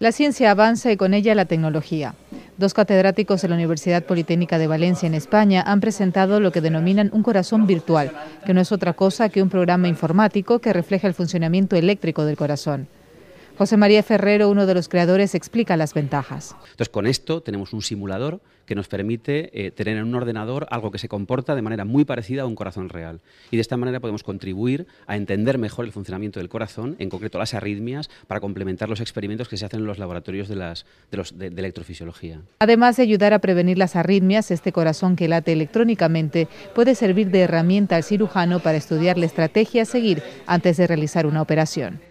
La ciencia avanza y con ella la tecnología. Dos catedráticos de la Universidad Politécnica de Valencia en España han presentado lo que denominan un corazón virtual, que no es otra cosa que un programa informático que refleja el funcionamiento eléctrico del corazón. José María Ferrero, uno de los creadores, explica las ventajas. Entonces, con esto tenemos un simulador que nos permite eh, tener en un ordenador algo que se comporta de manera muy parecida a un corazón real. Y de esta manera podemos contribuir a entender mejor el funcionamiento del corazón, en concreto las arritmias, para complementar los experimentos que se hacen en los laboratorios de, de electrofisiología. Además de ayudar a prevenir las arritmias, este corazón que late electrónicamente puede servir de herramienta al cirujano para estudiar la estrategia a seguir antes de realizar una operación.